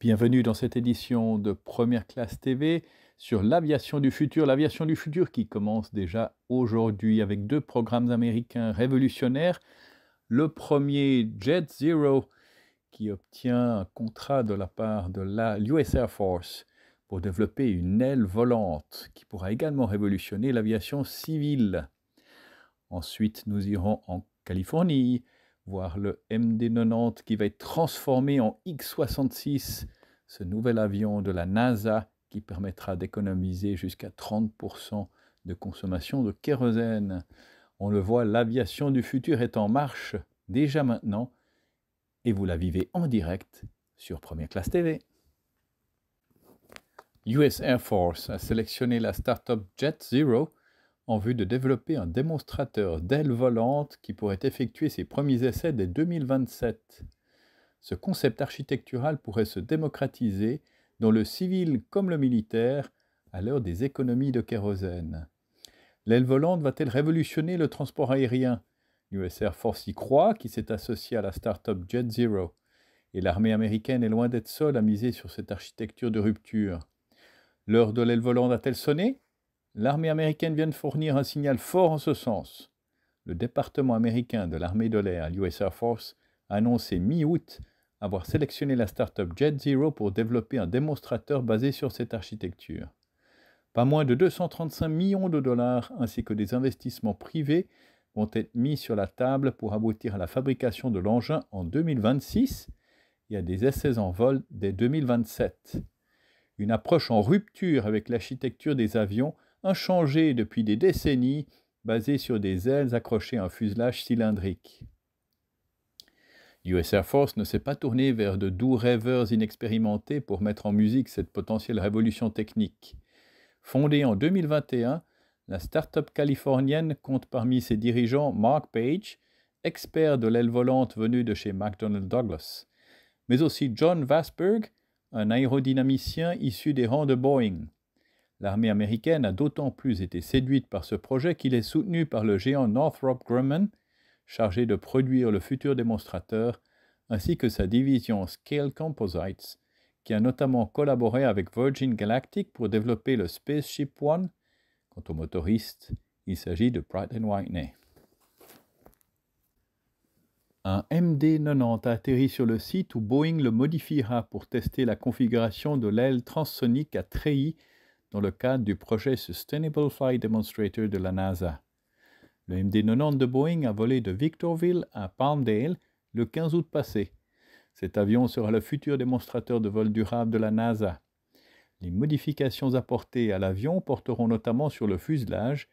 Bienvenue dans cette édition de Première Classe TV sur l'aviation du futur, l'aviation du futur qui commence déjà aujourd'hui avec deux programmes américains révolutionnaires. Le premier, Jet Zero, qui obtient un contrat de la part de l'US Air Force pour développer une aile volante qui pourra également révolutionner l'aviation civile. Ensuite, nous irons en Californie voir le MD-90 qui va être transformé en X-66, ce nouvel avion de la NASA qui permettra d'économiser jusqu'à 30% de consommation de kérosène. On le voit, l'aviation du futur est en marche déjà maintenant et vous la vivez en direct sur Première Classe TV. US Air Force a sélectionné la startup Jet Zero en vue de développer un démonstrateur d'aile volante qui pourrait effectuer ses premiers essais dès 2027. Ce concept architectural pourrait se démocratiser dans le civil comme le militaire à l'heure des économies de kérosène. L'aile volante va-t-elle révolutionner le transport aérien L'US Air Force y croit, qui s'est associé à la start-up Jet Zero. Et l'armée américaine est loin d'être seule à miser sur cette architecture de rupture. L'heure de l'aile volante a-t-elle sonné L'armée américaine vient de fournir un signal fort en ce sens. Le département américain de l'armée de l'air, l'US Air Force, a annoncé mi-août avoir sélectionné la start-up Jet Zero pour développer un démonstrateur basé sur cette architecture. Pas moins de 235 millions de dollars ainsi que des investissements privés vont être mis sur la table pour aboutir à la fabrication de l'engin en 2026 et à des essais en vol dès 2027. Une approche en rupture avec l'architecture des avions inchangé depuis des décennies, basé sur des ailes accrochées à un fuselage cylindrique. US Air Force ne s'est pas tourné vers de doux rêveurs inexpérimentés pour mettre en musique cette potentielle révolution technique. Fondée en 2021, la start-up californienne compte parmi ses dirigeants Mark Page, expert de l'aile volante venue de chez McDonnell Douglas, mais aussi John Vasberg, un aérodynamicien issu des rangs de Boeing. L'armée américaine a d'autant plus été séduite par ce projet qu'il est soutenu par le géant Northrop Grumman, chargé de produire le futur démonstrateur, ainsi que sa division Scale Composites, qui a notamment collaboré avec Virgin Galactic pour développer le Spaceship One. Quant au motoristes, il s'agit de Pratt Whitney. Un MD-90 atterri sur le site où Boeing le modifiera pour tester la configuration de l'aile transsonique à treillis dans le cadre du projet Sustainable Flight Demonstrator de la NASA. Le MD-90 de Boeing a volé de Victorville à Palmdale le 15 août passé. Cet avion sera le futur démonstrateur de vol durable de la NASA. Les modifications apportées à l'avion porteront notamment sur le fuselage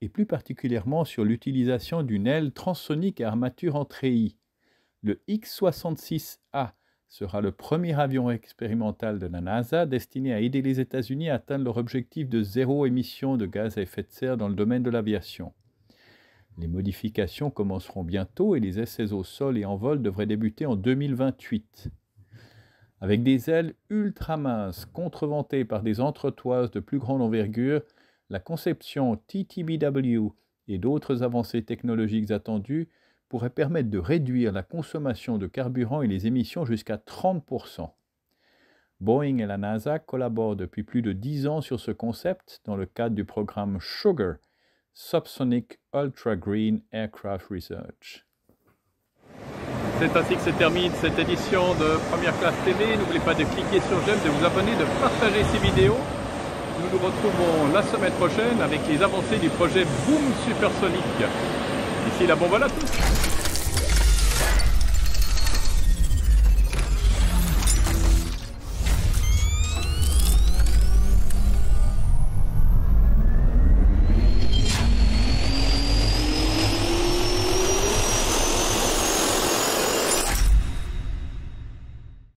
et plus particulièrement sur l'utilisation d'une aile transsonique à armature en treillis. Le X-66A sera le premier avion expérimental de la NASA destiné à aider les États-Unis à atteindre leur objectif de zéro émission de gaz à effet de serre dans le domaine de l'aviation. Les modifications commenceront bientôt et les essais au sol et en vol devraient débuter en 2028. Avec des ailes ultra minces, contreventées par des entretoises de plus grande envergure, la conception TTBW et d'autres avancées technologiques attendues pourrait permettre de réduire la consommation de carburant et les émissions jusqu'à 30%. Boeing et la NASA collaborent depuis plus de 10 ans sur ce concept dans le cadre du programme SUGAR, Subsonic Ultra Green Aircraft Research. C'est ainsi que se termine cette édition de Première Classe TV. N'oubliez pas de cliquer sur j'aime, de vous abonner, de partager ces vidéos. Nous nous retrouvons la semaine prochaine avec les avancées du projet Boom Supersonic. Ici, la bon, voilà tout.